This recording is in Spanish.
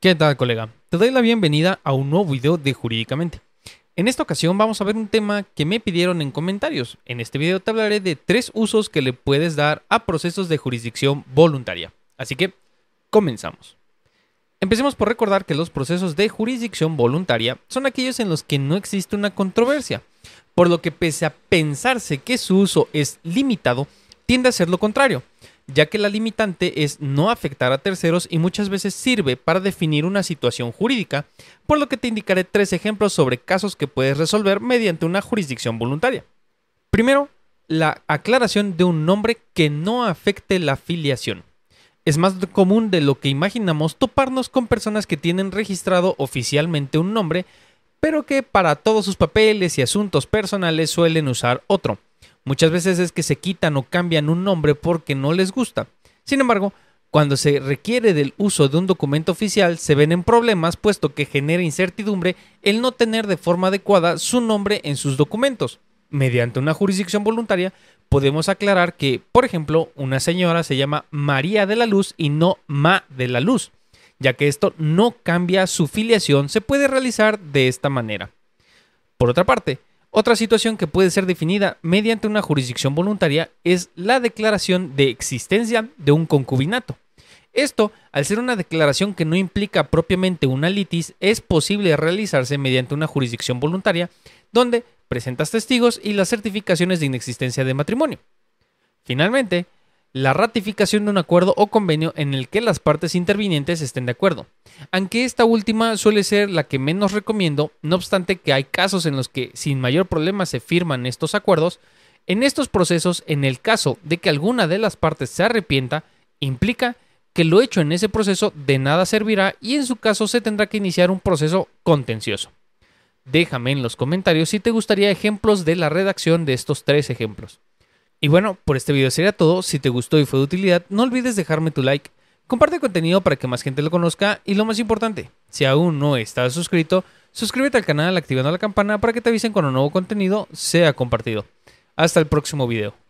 ¿Qué tal, colega? Te doy la bienvenida a un nuevo video de Jurídicamente. En esta ocasión vamos a ver un tema que me pidieron en comentarios. En este video te hablaré de tres usos que le puedes dar a procesos de jurisdicción voluntaria. Así que, comenzamos. Empecemos por recordar que los procesos de jurisdicción voluntaria son aquellos en los que no existe una controversia, por lo que pese a pensarse que su uso es limitado, tiende a ser lo contrario, ya que la limitante es no afectar a terceros y muchas veces sirve para definir una situación jurídica, por lo que te indicaré tres ejemplos sobre casos que puedes resolver mediante una jurisdicción voluntaria. Primero, la aclaración de un nombre que no afecte la filiación. Es más común de lo que imaginamos toparnos con personas que tienen registrado oficialmente un nombre, pero que para todos sus papeles y asuntos personales suelen usar otro, Muchas veces es que se quitan o cambian un nombre porque no les gusta. Sin embargo, cuando se requiere del uso de un documento oficial, se ven en problemas puesto que genera incertidumbre el no tener de forma adecuada su nombre en sus documentos. Mediante una jurisdicción voluntaria, podemos aclarar que, por ejemplo, una señora se llama María de la Luz y no Ma de la Luz. Ya que esto no cambia su filiación, se puede realizar de esta manera. Por otra parte, otra situación que puede ser definida mediante una jurisdicción voluntaria es la declaración de existencia de un concubinato. Esto, al ser una declaración que no implica propiamente una litis, es posible realizarse mediante una jurisdicción voluntaria donde presentas testigos y las certificaciones de inexistencia de matrimonio. Finalmente, la ratificación de un acuerdo o convenio en el que las partes intervinientes estén de acuerdo. Aunque esta última suele ser la que menos recomiendo, no obstante que hay casos en los que sin mayor problema se firman estos acuerdos, en estos procesos, en el caso de que alguna de las partes se arrepienta, implica que lo hecho en ese proceso de nada servirá y en su caso se tendrá que iniciar un proceso contencioso. Déjame en los comentarios si te gustaría ejemplos de la redacción de estos tres ejemplos. Y bueno, por este video sería todo. Si te gustó y fue de utilidad, no olvides dejarme tu like. Comparte contenido para que más gente lo conozca y lo más importante, si aún no estás suscrito, suscríbete al canal activando la campana para que te avisen cuando nuevo contenido sea compartido. Hasta el próximo video.